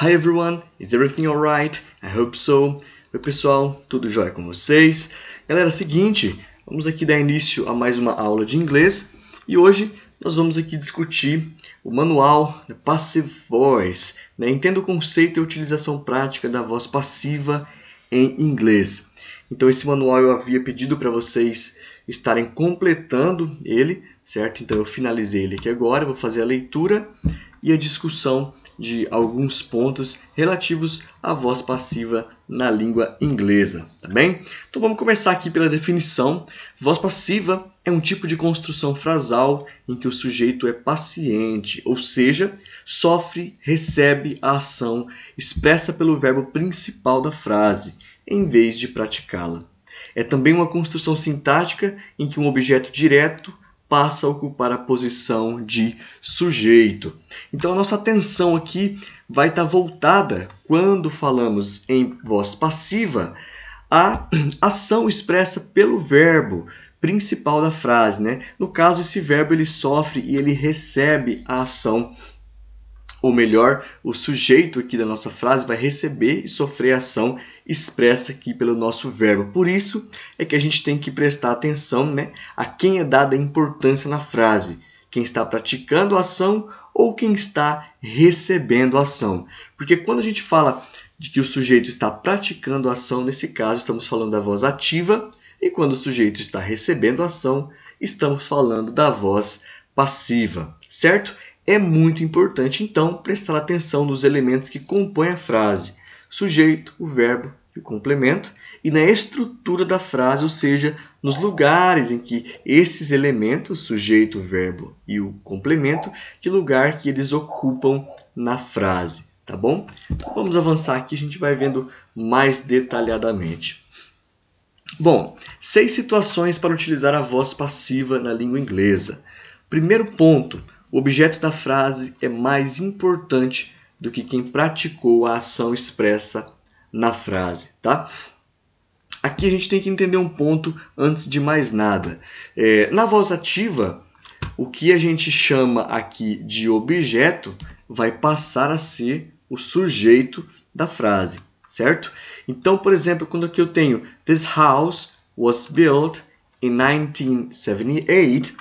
Hi everyone, is everything alright? I hope so. Oi pessoal, tudo jóia com vocês? Galera, seguinte, vamos aqui dar início a mais uma aula de inglês e hoje nós vamos aqui discutir o manual Passive Voice. Né? Entenda o conceito e a utilização prática da voz passiva em inglês. Então esse manual eu havia pedido para vocês estarem completando ele, certo? Então eu finalizei ele aqui agora, vou fazer a leitura e a discussão de alguns pontos relativos à voz passiva na língua inglesa, tá bem? Então vamos começar aqui pela definição. Voz passiva é um tipo de construção frasal em que o sujeito é paciente, ou seja, sofre, recebe a ação expressa pelo verbo principal da frase, em vez de praticá-la. É também uma construção sintática em que um objeto direto passa a ocupar a posição de sujeito. Então a nossa atenção aqui vai estar tá voltada quando falamos em voz passiva à ação expressa pelo verbo principal da frase, né? No caso esse verbo ele sofre e ele recebe a ação ou melhor, o sujeito aqui da nossa frase vai receber e sofrer a ação expressa aqui pelo nosso verbo. Por isso é que a gente tem que prestar atenção né, a quem é dada importância na frase, quem está praticando a ação ou quem está recebendo a ação. Porque quando a gente fala de que o sujeito está praticando a ação, nesse caso estamos falando da voz ativa, e quando o sujeito está recebendo a ação, estamos falando da voz passiva, certo? é muito importante, então, prestar atenção nos elementos que compõem a frase: sujeito, o verbo e o complemento, e na estrutura da frase, ou seja, nos lugares em que esses elementos, sujeito, verbo e o complemento, que lugar que eles ocupam na frase, tá bom? Então, vamos avançar aqui, a gente vai vendo mais detalhadamente. Bom, seis situações para utilizar a voz passiva na língua inglesa. Primeiro ponto, o objeto da frase é mais importante do que quem praticou a ação expressa na frase, tá? Aqui a gente tem que entender um ponto antes de mais nada. É, na voz ativa, o que a gente chama aqui de objeto vai passar a ser o sujeito da frase, certo? Então, por exemplo, quando aqui eu tenho This house was built in 1978,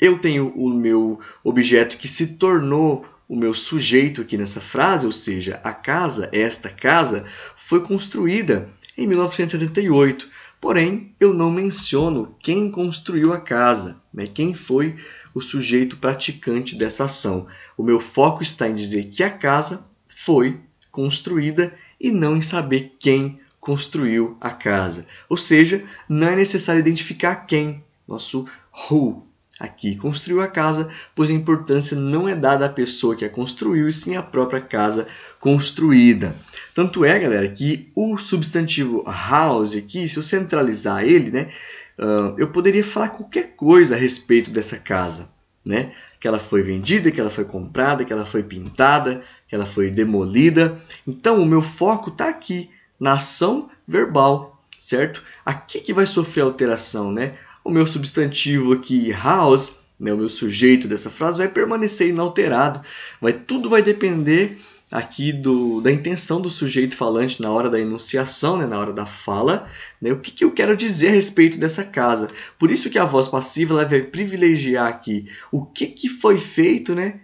eu tenho o meu objeto que se tornou o meu sujeito aqui nessa frase, ou seja, a casa, esta casa, foi construída em 1978. Porém, eu não menciono quem construiu a casa, né? quem foi o sujeito praticante dessa ação. O meu foco está em dizer que a casa foi construída e não em saber quem construiu a casa. Ou seja, não é necessário identificar quem, nosso who, Aqui construiu a casa, pois a importância não é dada à pessoa que a construiu, e sim à própria casa construída. Tanto é, galera, que o substantivo house aqui, se eu centralizar ele, né, ah, eu poderia falar qualquer coisa a respeito dessa casa. Né? Que ela foi vendida, que ela foi comprada, que ela foi pintada, que ela foi demolida. Então o meu foco está aqui, na ação verbal, certo? Aqui que vai sofrer alteração, né? o meu substantivo aqui, house, né, o meu sujeito dessa frase, vai permanecer inalterado. Vai, tudo vai depender aqui do, da intenção do sujeito falante na hora da enunciação, né, na hora da fala, né, o que, que, eu quero dizer a respeito dessa casa. Por isso que a voz passiva ela vai privilegiar aqui o que, que foi feito né,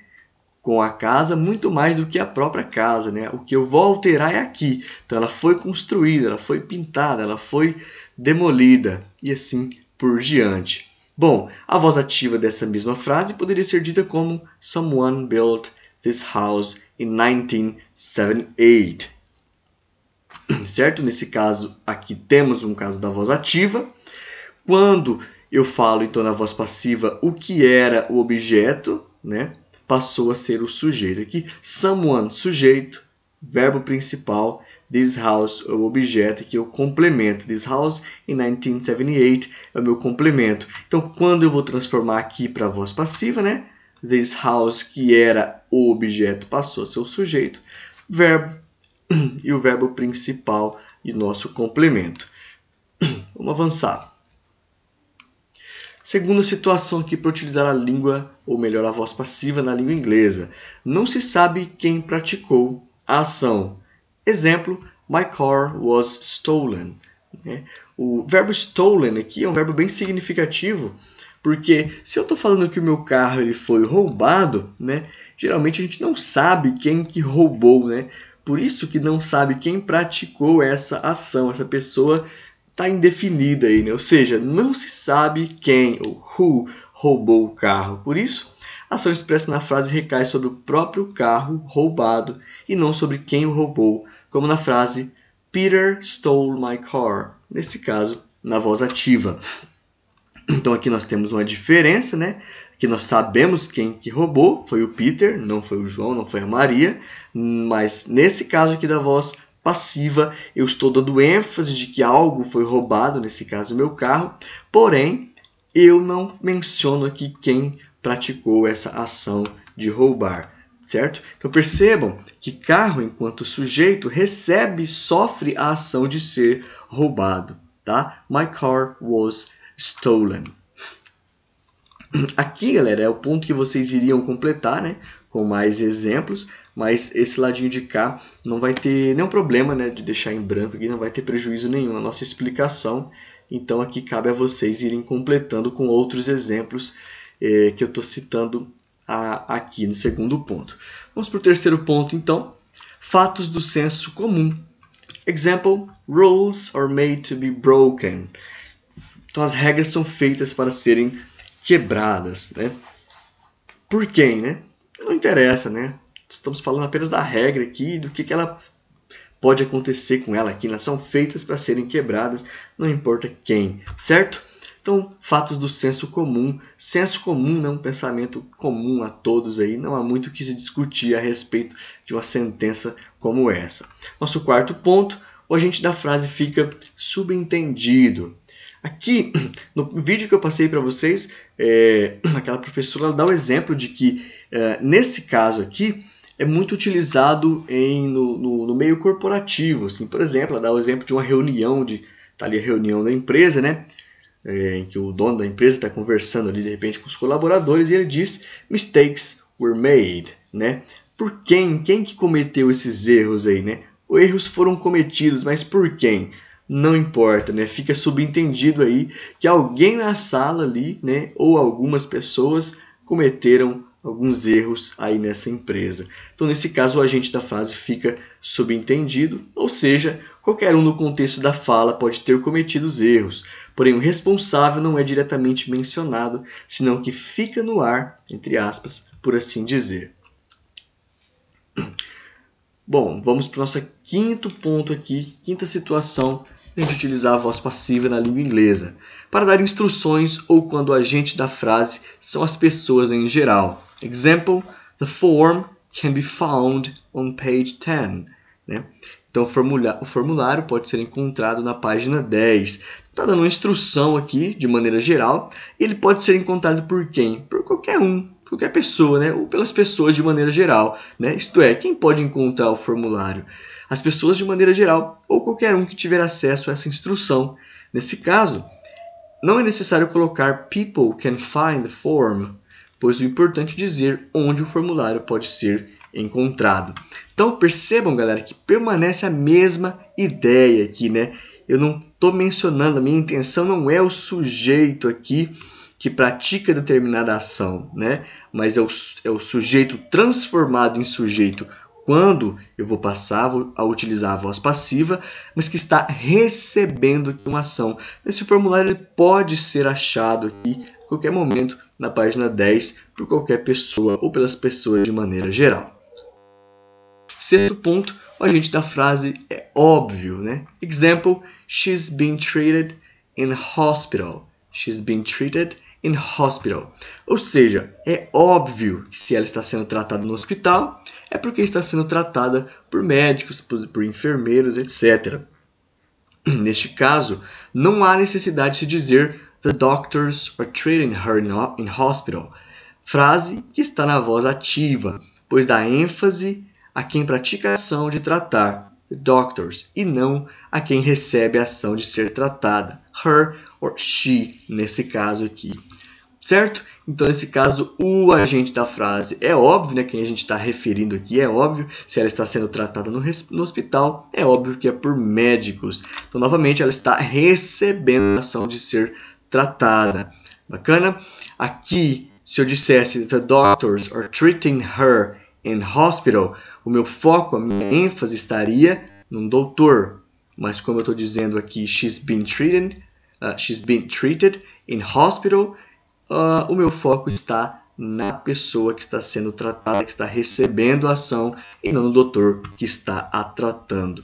com a casa muito mais do que a própria casa. Né? O que eu vou alterar é aqui. Então ela foi construída, ela foi pintada, ela foi demolida e assim por diante. Bom, a voz ativa dessa mesma frase poderia ser dita como Someone built this house in 1978. Certo? Nesse caso aqui temos um caso da voz ativa. Quando eu falo então na voz passiva o que era o objeto, né? Passou a ser o sujeito aqui. Someone, sujeito, verbo principal This house é o objeto que eu complemento. This house in 1978 é o meu complemento. Então, quando eu vou transformar aqui para a voz passiva, né? This house, que era o objeto, passou a ser o sujeito. Verbo e o verbo principal e nosso complemento. Vamos avançar. Segunda situação aqui para utilizar a língua, ou melhor, a voz passiva na língua inglesa. Não se sabe quem praticou a ação. Exemplo, my car was stolen. Né? O verbo stolen aqui é um verbo bem significativo, porque se eu estou falando que o meu carro ele foi roubado, né, geralmente a gente não sabe quem que roubou, né? Por isso que não sabe quem praticou essa ação, essa pessoa está indefinida aí, né? Ou seja, não se sabe quem ou who roubou o carro. Por isso, a ação expressa na frase recai sobre o próprio carro roubado e não sobre quem o roubou como na frase Peter stole my car. Nesse caso, na voz ativa. Então aqui nós temos uma diferença, né? Que nós sabemos quem que roubou, foi o Peter, não foi o João, não foi a Maria, mas nesse caso aqui da voz passiva, eu estou dando ênfase de que algo foi roubado, nesse caso meu carro, porém eu não menciono aqui quem praticou essa ação de roubar certo? Então percebam que carro, enquanto sujeito, recebe sofre a ação de ser roubado, tá? My car was stolen. Aqui, galera, é o ponto que vocês iriam completar, né? Com mais exemplos, mas esse ladinho de cá não vai ter nenhum problema, né? De deixar em branco aqui, não vai ter prejuízo nenhum na nossa explicação. Então aqui cabe a vocês irem completando com outros exemplos eh, que eu estou citando a, aqui no segundo ponto. Vamos para o terceiro ponto, então. Fatos do senso comum. Example: Rules are made to be broken. Então, as regras são feitas para serem quebradas, né? Por quem, né? Não interessa, né? Estamos falando apenas da regra aqui, do que, que ela pode acontecer com ela aqui. Elas são feitas para serem quebradas, não importa quem, certo? Então, fatos do senso comum. Senso comum é um pensamento comum a todos aí, não há muito o que se discutir a respeito de uma sentença como essa. Nosso quarto ponto, o agente da frase fica subentendido. Aqui, no vídeo que eu passei para vocês, é, aquela professora dá o exemplo de que, é, nesse caso aqui, é muito utilizado em, no, no, no, meio corporativo. Assim, por exemplo, ela dá o exemplo de uma reunião, de tá ali a reunião da empresa, né? é, em que o dono da empresa está conversando ali de repente com os colaboradores e ele diz mistakes were made, né? Por quem? Quem que cometeu esses erros aí, né? Os erros foram cometidos, mas por quem? não importa, né? Fica subentendido aí que alguém na sala ali, né, ou algumas pessoas cometeram alguns erros aí nessa empresa. Então, nesse caso, o agente da frase fica subentendido, ou seja, qualquer um no contexto da fala pode ter cometido os erros porém o responsável não é diretamente mencionado, senão que fica no ar, entre aspas, por assim dizer. Bom, vamos para o nosso quinto ponto aqui, quinta situação a gente utilizar a voz passiva na língua inglesa, para dar instruções ou quando o agente da frase são as pessoas em geral. Example, the form can be found on page 10. Né? Então, o formulário pode ser encontrado na página 10 está dando uma instrução aqui, de maneira geral, e ele pode ser encontrado por quem? Por qualquer um, qualquer pessoa, né? ou pelas pessoas de maneira geral. Né? Isto é, quem pode encontrar o formulário? As pessoas de maneira geral, ou qualquer um que tiver acesso a essa instrução. Nesse caso, não é necessário colocar people can find the form, pois o importante é dizer onde o formulário pode ser encontrado. Então percebam, galera, que permanece a mesma ideia aqui, né? Eu não estou mencionando, a minha intenção não é o sujeito aqui que pratica determinada ação, né? mas é o, é o sujeito transformado em sujeito quando eu vou passar a utilizar a voz passiva, mas que está recebendo uma ação. Esse formulário ele pode ser achado aqui a qualquer momento na página 10 por qualquer pessoa ou pelas pessoas de maneira geral. Sexto ponto, o agente da frase é óbvio, né? Example She's been treated in hospital. She's been treated in hospital. Ou seja, é óbvio que se ela está sendo tratada no hospital, é porque está sendo tratada por médicos, por, por enfermeiros, etc. Neste caso, não há necessidade de se dizer The doctors are treating her in hospital. Frase que está na voz ativa, pois dá ênfase a quem pratica a ação de tratar, the doctors, e não a quem recebe a ação de ser tratada, her or she, nesse caso aqui. Certo? Então, nesse caso, o agente da frase é óbvio, né? Quem a gente está referindo aqui é óbvio. Se ela está sendo tratada no, no, hospital, é óbvio que é por médicos. Então, novamente, ela está recebendo a ação de ser tratada. Bacana? Aqui, se eu dissesse the doctors are treating her in hospital, o meu foco, a minha ênfase estaria num doutor. Mas como eu estou dizendo aqui, she's been treated, uh, she's been treated in hospital, uh, o meu foco está na pessoa que está sendo tratada, que está recebendo a ação, e não no doutor que está a tratando.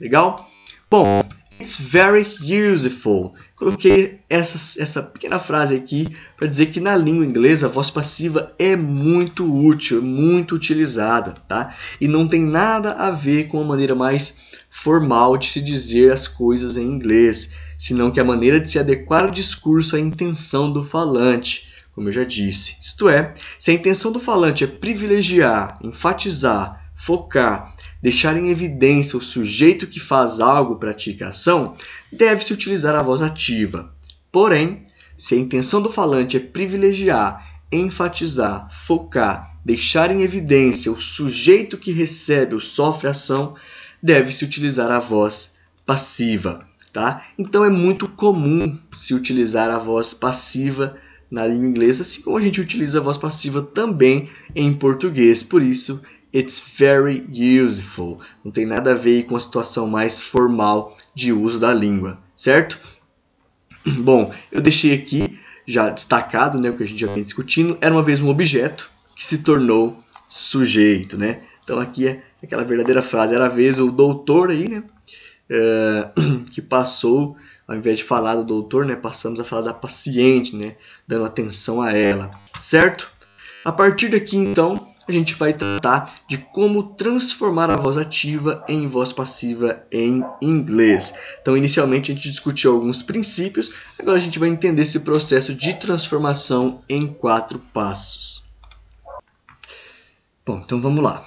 Legal? Bom, It's very useful. Coloquei essa, essa pequena frase aqui para dizer que na língua inglesa a voz passiva é muito útil, é muito utilizada, tá? E não tem nada a ver com a maneira mais formal de se dizer as coisas em inglês, senão que a maneira de se adequar ao discurso à intenção do falante, como eu já disse. Isto é, se a intenção do falante é privilegiar, enfatizar, focar deixar em evidência o sujeito que faz algo pratica é ação, deve-se utilizar a voz ativa. Porém, se a intenção do falante é privilegiar, enfatizar, focar, deixar em evidência o sujeito que recebe ou sofre ação, deve-se utilizar a voz passiva. Tá? Então é muito comum se utilizar a voz passiva na língua inglesa, assim como a gente utiliza a voz passiva também em português. Por isso It's very useful. Não tem nada a ver com a situação mais formal de uso da língua, certo? Bom, eu deixei aqui já destacado né, o que a gente já vem discutindo. Era uma vez um objeto que se tornou sujeito, né? Então aqui é aquela verdadeira frase. Era a vez o doutor aí, né? É, que passou, ao invés de falar do doutor, né? Passamos a falar da paciente, né? Dando atenção a ela, certo? A partir daqui, então, a gente vai tratar de como transformar a voz ativa em voz passiva em inglês. Então, inicialmente a gente discutiu alguns princípios, agora a gente vai entender esse processo de transformação em quatro passos. Bom, então vamos lá.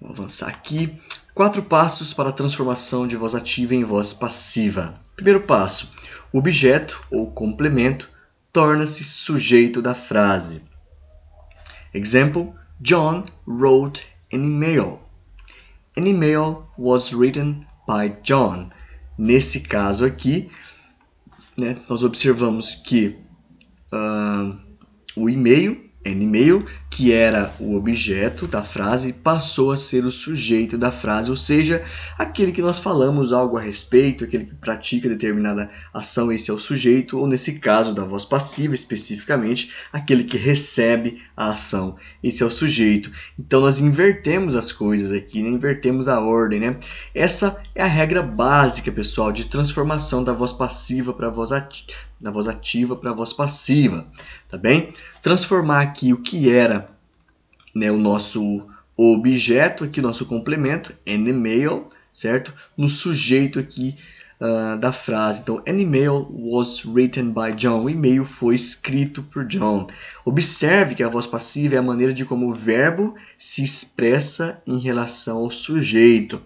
Vou avançar aqui. Quatro passos para a transformação de voz ativa em voz passiva. Primeiro passo: o objeto ou complemento torna-se sujeito da frase. Exemplo. John wrote an email. An email was written by John. Nesse caso aqui, né, nós observamos que uh, o e-mail animal, que era o objeto da frase, passou a ser o sujeito da frase, ou seja, aquele que nós falamos algo a respeito, aquele que pratica determinada ação, esse é o sujeito, ou nesse caso da voz passiva especificamente, aquele que recebe a ação, esse é o sujeito. Então nós invertemos as coisas aqui, né? invertemos a ordem, né? Essa é a regra básica, pessoal, de transformação da voz passiva para voz ativa da voz ativa para a voz passiva, tá bem? Transformar aqui o que era né, o nosso objeto, aqui o nosso complemento, animal, certo? No sujeito aqui uh, da frase. Então, an email was written by John. O e-mail foi escrito por John. Observe que a voz passiva é a maneira de como o verbo se expressa em relação ao sujeito.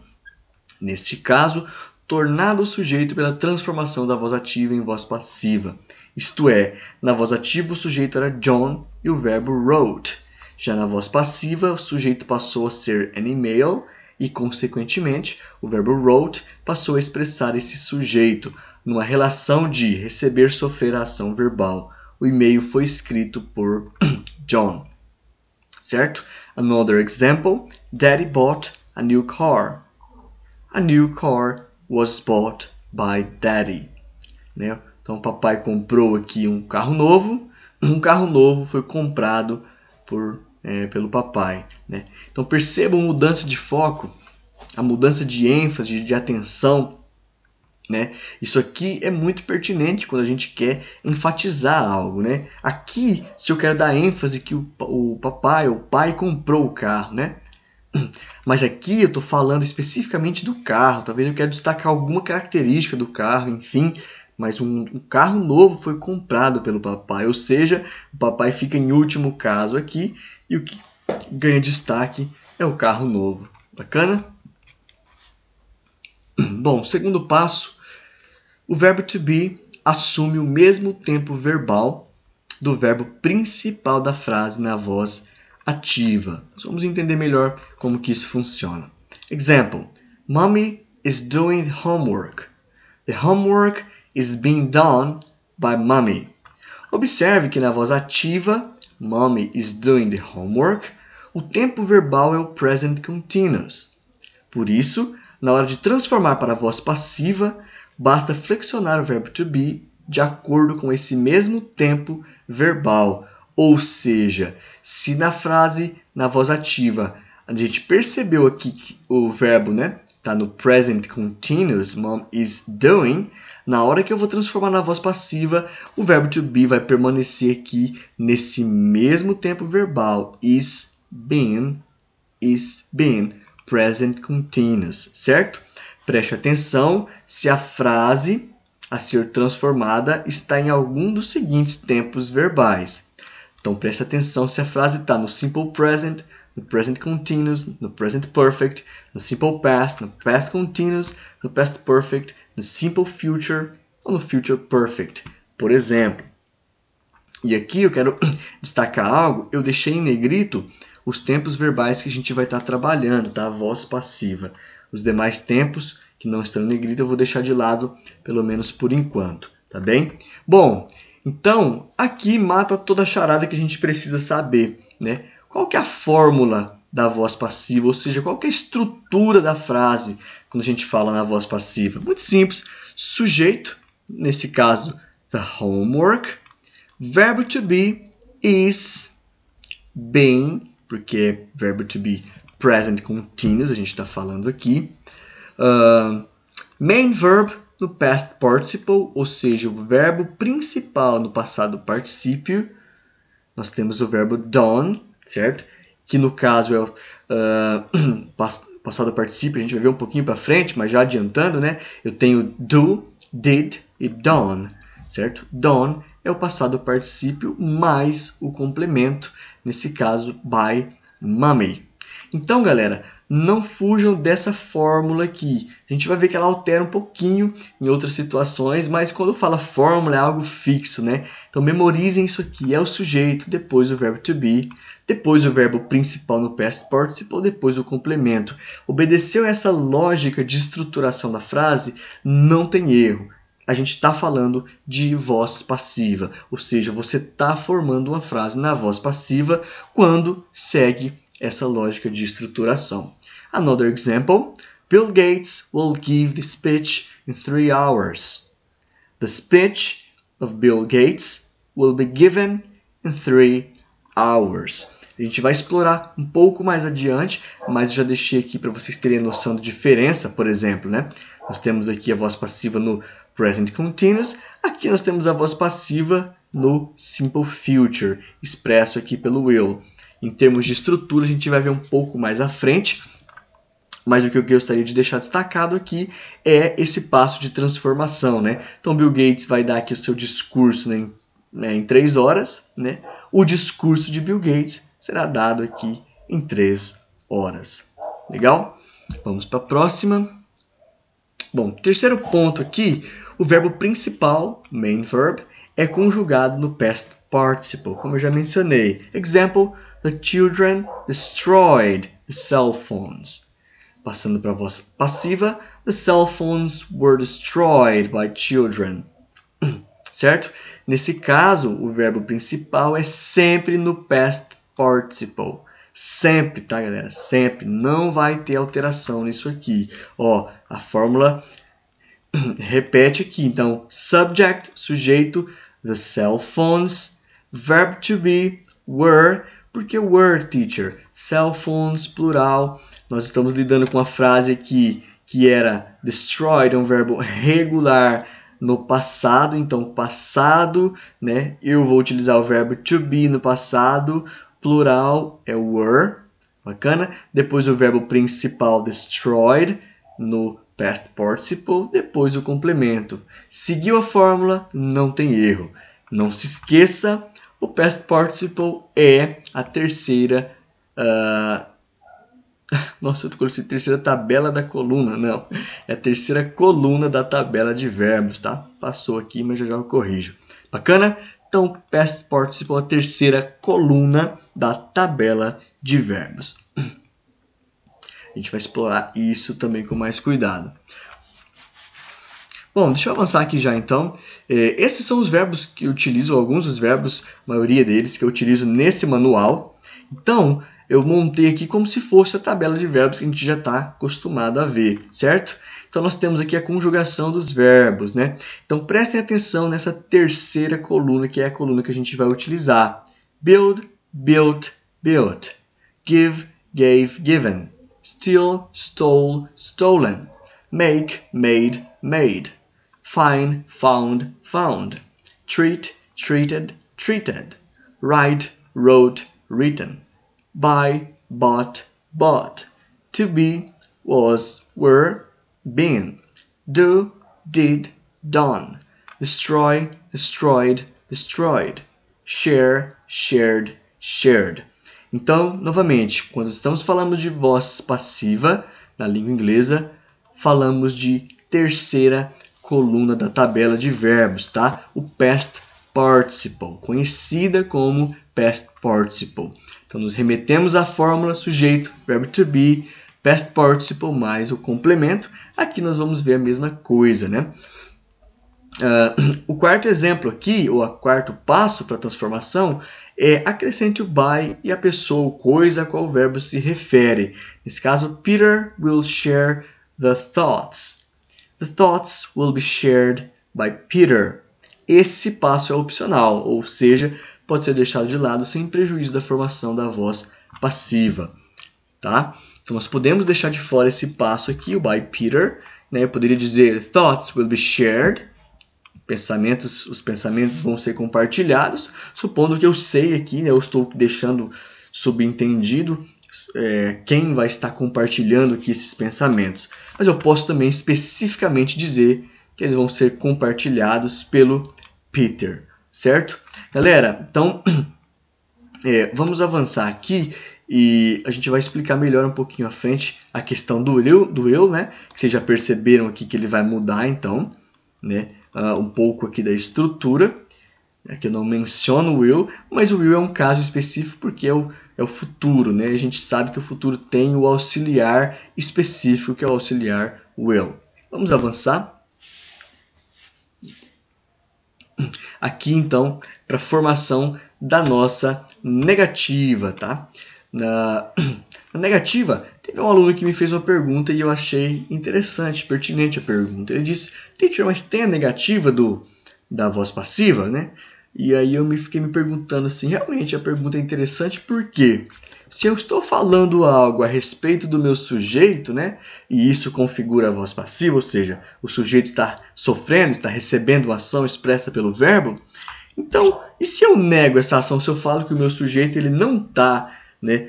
Neste caso, tornado sujeito pela transformação da voz ativa em voz passiva. Isto é, na voz ativa o sujeito era John e o verbo wrote. Já na voz passiva, o sujeito passou a ser an email e, consequentemente, o verbo wrote passou a expressar esse sujeito numa relação de receber sofrer a ação verbal. O e-mail foi escrito por John. Certo? Another example: Daddy bought a new car. A new car was bought by daddy. Né? Então, papai comprou aqui um carro novo. Um carro novo foi comprado por, é, pelo papai. Né? Então, percebam a mudança de foco, a mudança de ênfase, de atenção. Né? Isso aqui é muito pertinente quando a gente quer enfatizar algo. Né? Aqui, se eu quero dar ênfase que o, o papai, o pai comprou o carro, né? Mas aqui eu estou falando especificamente do carro. Talvez eu quero destacar alguma característica do carro, enfim. Mas um, um carro novo foi comprado pelo papai. Ou seja, o papai fica em último caso aqui. E o que ganha destaque é o carro novo. Bacana? Bom, segundo passo, o verbo to be assume o mesmo tempo verbal do verbo principal da frase na voz ativa. vamos entender melhor como que isso funciona. Example: Mommy is doing homework. The homework is being done by mommy. Observe que na voz ativa, mommy is doing the homework, o tempo verbal é o present continuous. Por isso, na hora de transformar para a voz passiva, basta flexionar o verbo to be de acordo com esse mesmo tempo verbal, ou seja, se na frase, na voz ativa, a gente percebeu aqui que o verbo né, tá no present continuous, mom is doing, na hora que eu vou transformar na voz passiva, o verbo to be vai permanecer aqui nesse mesmo tempo verbal, is been, is been, present continuous, certo? Preste atenção se a frase a ser transformada está em algum dos seguintes tempos verbais. Então preste atenção se a frase está no simple present, no present continuous, no present perfect, no simple past, no past continuous, no past perfect, no simple future ou no future perfect, por exemplo. E aqui eu quero destacar algo, eu deixei em negrito os tempos verbais que a gente vai estar tá trabalhando, tá? A voz passiva. Os demais tempos que não estão em negrito eu vou deixar de lado, pelo menos por enquanto, tá bem? Bom, então, aqui mata toda a charada que a gente precisa saber, né? Qual que é a fórmula da voz passiva, ou seja, qual que é a estrutura da frase quando a gente fala na voz passiva? Muito simples. Sujeito, nesse caso, the homework. Verbo to be is bem, porque é verbo to be present continuous, a gente está falando aqui. Uh, main verb no past participle, ou seja, o verbo principal no passado particípio, nós temos o verbo done, certo? Que no caso é o uh, passado particípio, a gente vai ver um pouquinho para frente, mas já adiantando, né? Eu tenho do, did e done, certo? Done é o passado particípio mais o complemento, nesse caso by mummy. Então, galera, não fujam dessa fórmula aqui. A gente vai ver que ela altera um pouquinho em outras situações, mas quando fala fórmula é algo fixo, né? Então memorizem isso aqui. É o sujeito, depois o verbo to be, depois o verbo principal no past participle, depois o complemento. Obedeceu essa lógica de estruturação da frase, não tem erro a gente está falando de voz passiva, ou seja, você está formando uma frase na voz passiva quando segue essa lógica de estruturação. Another example: Bill Gates will give the speech in three hours. The speech of Bill Gates will be given in three hours. A gente vai explorar um pouco mais adiante, mas já deixei aqui para vocês terem a noção de diferença, por exemplo, né? Nós temos aqui a voz passiva no present continuous, aqui nós temos a voz passiva no simple future, expresso aqui pelo will em termos de estrutura, a gente vai ver um pouco mais à frente. Mas o que eu gostaria de deixar destacado aqui é esse passo de transformação, né? Então, Bill Gates vai dar aqui o seu discurso né, em, né, em três horas, né? O discurso de Bill Gates será dado aqui em três horas. Legal? Vamos para a próxima. Bom, terceiro ponto aqui, o verbo principal, main verb, é conjugado no past participle, como eu já mencionei. Example: The children destroyed the cell phones. Passando para a voz passiva, The cell phones were destroyed by children. Certo? Nesse caso, o verbo principal é sempre no past participle. Sempre, tá, galera? Sempre. Não vai ter alteração nisso aqui. Ó, a fórmula repete aqui. Então, subject, sujeito, the cell phones. Verb to be, were, porque were, teacher, cell phones, plural. Nós estamos lidando com a frase aqui que era destroyed, é um verbo regular no passado. Então, passado, né? Eu vou utilizar o verbo to be no passado. Plural é were. Bacana? Depois o verbo principal destroyed no past participle, depois o complemento. Seguiu a fórmula, não tem erro. Não se esqueça, o past participle é a terceira. Uh... Nossa, eu coloquei terceira tabela da coluna, não. É a terceira coluna da tabela de verbos, tá? Passou aqui, mas já já eu corrijo. Bacana? Então, past participle é a terceira coluna da tabela de verbos. A gente vai explorar isso também com mais cuidado. Bom, deixa eu avançar aqui já então. É, esses são os verbos que eu utilizo, alguns dos verbos, a maioria deles, que eu utilizo nesse manual. Então, eu montei aqui como se fosse a tabela de verbos que a gente já está acostumado a ver, certo? Então, nós temos aqui a conjugação dos verbos, né? Então, prestem atenção nessa terceira coluna, que é a coluna que a gente vai utilizar. Build, built, built. Give, gave, given. steal, stole, stolen, make, made, made, find found, found, treat, treated, treated, write, wrote, written, buy, bought, bought, to be, was, were, been, do, did, done, destroy, destroyed, destroyed, share, shared, shared. Então, novamente, quando estamos falando de voz passiva na língua inglesa, falamos de terceira coluna da tabela de verbos, tá? O past participle, conhecida como past participle. Então, nos remetemos à fórmula sujeito, verbo to be, past participle mais o complemento. Aqui nós vamos ver a mesma coisa, né? Uh, o quarto exemplo aqui, ou o quarto passo para a transformação, é, acrescente o by e a pessoa ou coisa a qual o verbo se refere. Nesse caso, Peter will share the thoughts. The thoughts will be shared by Peter. Esse passo é opcional, ou seja, pode ser deixado de lado sem prejuízo da formação da voz passiva. Tá? Então, nós podemos deixar de fora esse passo aqui, o by Peter. Né? Eu poderia dizer thoughts will be shared pensamentos, os pensamentos vão ser compartilhados, supondo que eu sei aqui, né, eu estou deixando subentendido é, quem vai estar compartilhando aqui esses pensamentos. Mas eu posso também especificamente dizer que eles vão ser compartilhados pelo Peter, certo? Galera, então é, vamos avançar aqui e a gente vai explicar melhor um pouquinho à frente a questão do eu, do eu, né? vocês já perceberam aqui que ele vai mudar então, né? uh, um pouco aqui da estrutura. Aqui né, eu não menciono o Will, mas o Will é um caso específico porque é o, é o futuro, né? A gente sabe que o futuro tem o auxiliar específico, que é o auxiliar Will. Vamos avançar? Aqui, então, para a formação da nossa negativa, tá? Na, na negativa, Teve um aluno que me fez uma pergunta e eu achei interessante, pertinente a pergunta. Ele disse: Teacher, mas tem a negativa do, da voz passiva, né? E aí eu me fiquei me perguntando assim: realmente a pergunta é interessante porque se eu estou falando algo a respeito do meu sujeito, né? E isso configura a voz passiva, ou seja, o sujeito está sofrendo, está recebendo uma ação expressa pelo verbo. Então, e se eu nego essa ação, se eu falo que o meu sujeito ele não está né,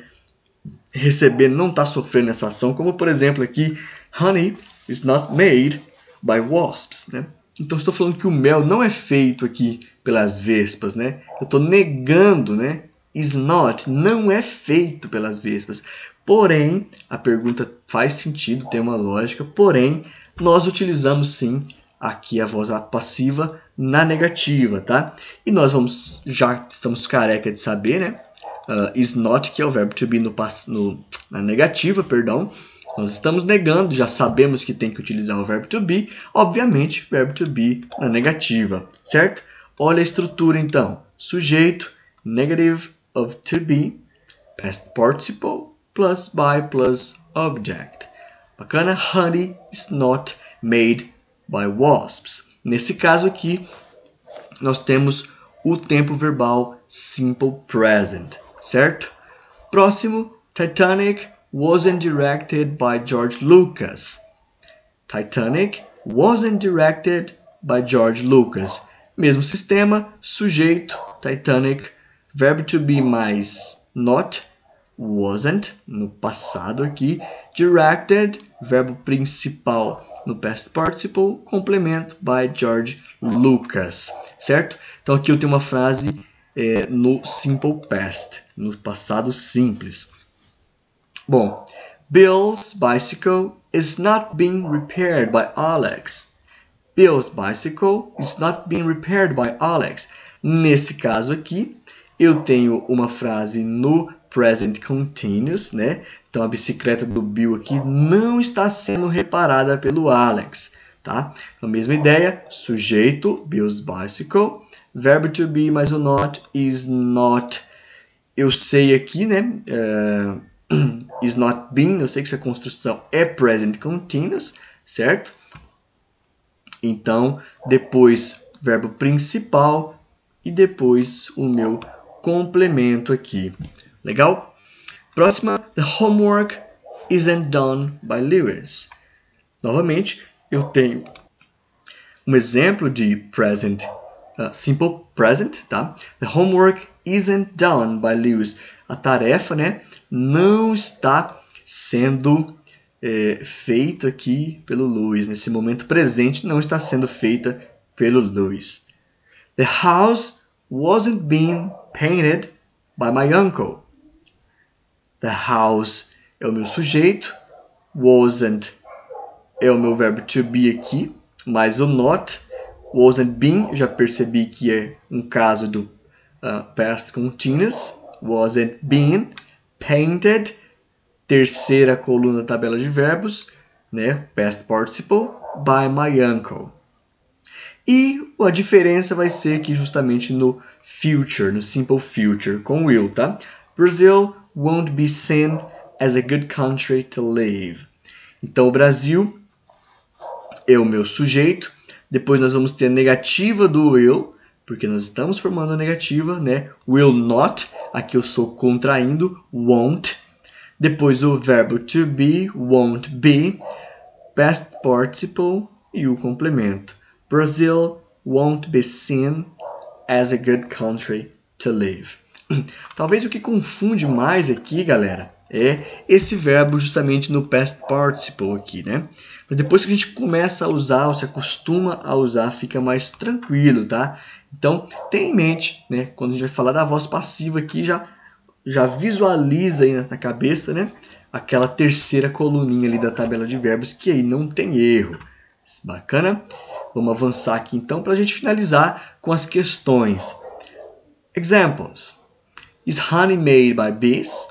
receber não está sofrendo essa ação, como por exemplo aqui, honey is not made by wasps, né? Então estou falando que o mel não é feito aqui pelas vespas, né? Eu estou negando, né? Is not, não é feito pelas vespas. Porém, a pergunta faz sentido, tem uma lógica, porém, nós utilizamos sim aqui a voz passiva na negativa, tá? E nós vamos, já estamos careca de saber, né? uh, is not, que é o verbo to be no, no, na negativa, perdão, nós estamos negando, já sabemos que tem que utilizar o verbo to be, obviamente, verbo to be na negativa, certo? Olha a estrutura então. Sujeito, negative of to be, past participle, plus by plus object. Bacana? Honey is not made by wasps. Nesse caso aqui, nós temos o tempo verbal simple present certo? Próximo, Titanic wasn't directed by George Lucas. Titanic wasn't directed by George Lucas. Mesmo sistema, sujeito, Titanic, verbo to be mais not, wasn't, no passado aqui, directed, verbo principal no past participle, complemento by George Lucas, certo? Então aqui eu tenho uma frase é, no simple past, no passado simples. Bom, Bill's bicycle is not being repaired by Alex. Bill's bicycle is not being repaired by Alex. Nesse caso aqui, eu tenho uma frase no present continuous, né? Então a bicicleta do Bill aqui não está sendo reparada pelo Alex, tá? Então, mesma ideia, sujeito Bill's bicycle Verbo to be mais o not is not. Eu sei aqui, né? Uh, is not been. Eu sei que essa construção é present continuous, certo? Então, depois verbo principal e depois o meu complemento aqui. Legal? Próxima, the homework isn't done by Lewis. Novamente, eu tenho um exemplo de present uh, simple present, tá? The homework isn't done by Lewis. A tarefa, né, não está sendo é, feita aqui pelo Lewis. Nesse momento presente, não está sendo feita pelo Lewis. The house wasn't being painted by my uncle. The house é o meu sujeito, wasn't é o meu verbo to be aqui, mais o not Was wasn't been, já percebi que é um caso do uh, past continuous. Wasn't been. Painted, terceira coluna da tabela de verbos, né? Past participle. By my uncle. E a diferença vai ser que justamente no future, no simple future, com will, tá? Brazil won't be seen as a good country to live. Então, o Brasil é o meu sujeito, depois nós vamos ter a negativa do will, porque nós estamos formando a negativa, né? Will not, aqui eu sou contraindo, won't. Depois o verbo to be, won't be, past participle e o complemento. Brazil won't be seen as a good country to live. Talvez o que confunde mais aqui, galera, é esse verbo justamente no past participle aqui, né? Mas depois que a gente começa a usar, ou se acostuma a usar, fica mais tranquilo, tá? Então, tenha em mente, né? Quando a gente vai falar da voz passiva aqui, já, já visualiza aí na cabeça, né? Aquela terceira coluninha ali da tabela de verbos, que aí não tem erro. Bacana? Vamos avançar aqui então para a gente finalizar com as questões. Examples. Is honey made by bees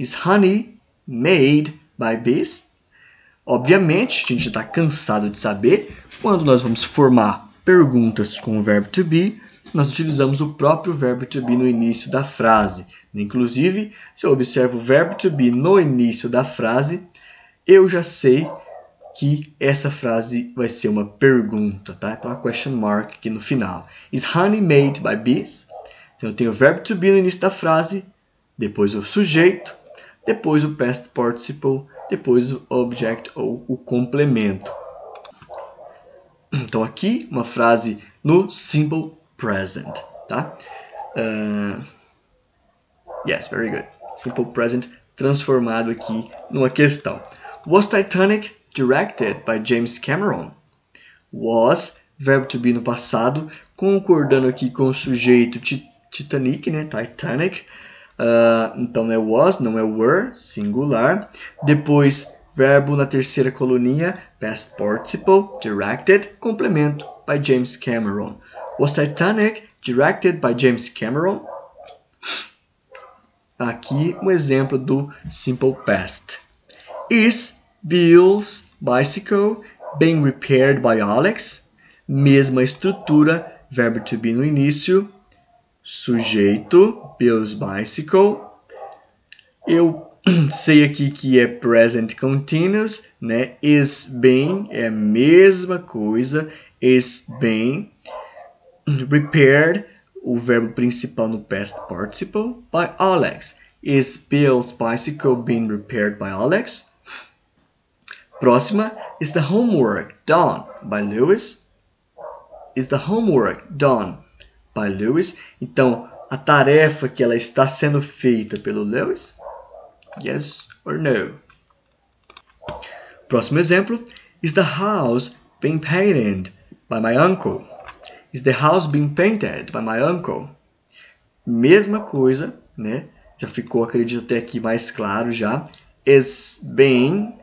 Is honey made by bees? Obviamente, a gente está cansado de saber, quando nós vamos formar perguntas com o verbo to be, nós utilizamos o próprio verbo to be no início da frase. Inclusive, se eu observo o verbo to be no início da frase, eu já sei que essa frase vai ser uma pergunta, tá? Então, a question mark aqui no final. Is honey made by bees? Então, eu tenho o verbo to be no início da frase, depois o sujeito, depois o past participle, depois o object ou o complemento. Então aqui uma frase no simple present, tá? Uh, yes, very good. Simple present transformado aqui numa questão. Was Titanic directed by James Cameron? Was, verbo to be no passado, concordando aqui com o sujeito Titanic, né? Titanic. Uh, então é was, não é were, singular. Depois, verbo na terceira coluninha, past participle, directed, complemento, by James Cameron. Was Titanic directed by James Cameron? Aqui um exemplo do simple past. Is Bill's bicycle being repaired by Alex? Mesma estrutura, verbo to be no início, sujeito, Bill's bicycle. Eu sei aqui que é present continuous, né? Is bem é a mesma coisa, is bem. Repaired, o verbo principal no past participle, by Alex. Is Bill's bicycle being repaired by Alex? Próxima, is the homework done by Lewis? Is the homework done pai Lewis. Então, a tarefa que ela está sendo feita pelo Lewis? Yes or no? Próximo exemplo. Is the house being painted by my uncle? Is the house being painted by my uncle? Mesma coisa, né? Já ficou, acredito, até aqui mais claro já. Is being.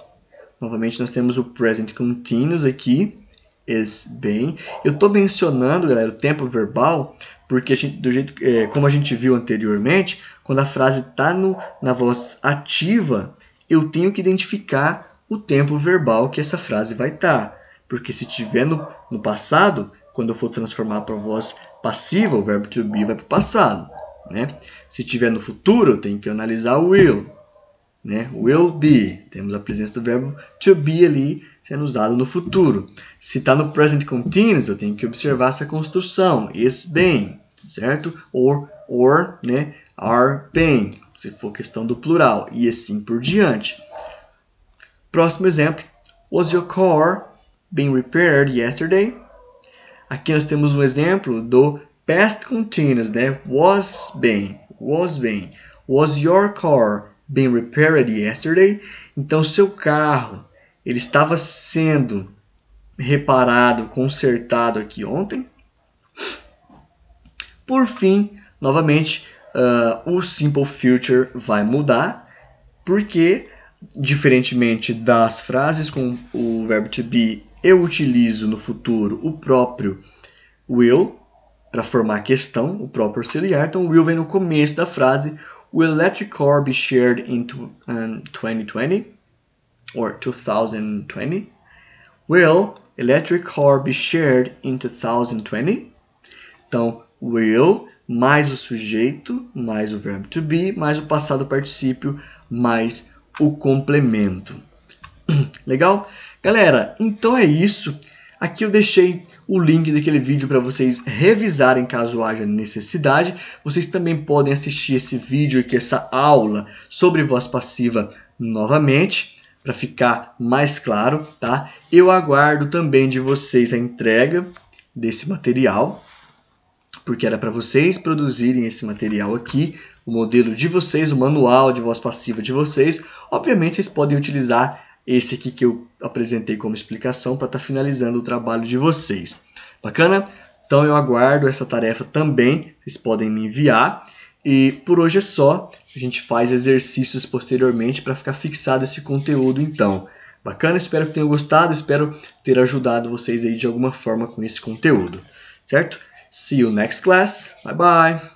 Novamente nós temos o present continuous aqui bem. Eu estou mencionando, galera, o tempo verbal, porque a gente, do jeito, é, como a gente viu anteriormente, quando a frase está na voz ativa, eu tenho que identificar o tempo verbal que essa frase vai estar. Tá. Porque se tiver no, no passado, quando eu for transformar para voz passiva, o verbo to be vai para o passado. Né? Se tiver no futuro, eu tenho que analisar o will. Né? Will be. Temos a presença do verbo to be ali sendo usado no futuro. Se está no present continuous, eu tenho que observar essa construção. Is been, certo? Or, or, né? Are been, se for questão do plural. E assim por diante. Próximo exemplo. Was your car been repaired yesterday? Aqui nós temos um exemplo do past continuous, né? Was been, was been. Was your car been repaired yesterday? Então, seu carro ele estava sendo reparado, consertado aqui ontem. Por fim, novamente, uh, o Simple Future vai mudar, porque, diferentemente das frases com o verbo to be, eu utilizo no futuro o próprio will para formar a questão, o próprio auxiliar. Então, will vem no começo da frase. Will electric car be shared in 2020? Ah, or 2020? Will electric car be shared in 2020? Então, will mais o sujeito, mais o verbo to be, mais o passado particípio, mais o complemento. Legal? Galera, então é isso. Aqui eu deixei o link daquele vídeo para vocês revisarem caso haja necessidade. Vocês também podem assistir esse vídeo aqui, essa aula sobre voz passiva novamente para ficar mais claro, tá? Eu aguardo também de vocês a entrega desse material, porque era para vocês produzirem esse material aqui, o modelo de vocês, o manual de voz passiva de vocês. Obviamente, vocês podem utilizar esse aqui que eu apresentei como explicação para estar tá finalizando o trabalho de vocês. Bacana? Então, eu aguardo essa tarefa também, vocês podem me enviar. E por hoje é só. A gente faz exercícios posteriormente para ficar fixado esse conteúdo então. Bacana? Espero que tenham gostado, espero ter ajudado vocês aí de alguma forma com esse conteúdo, certo? See you next class. Bye bye.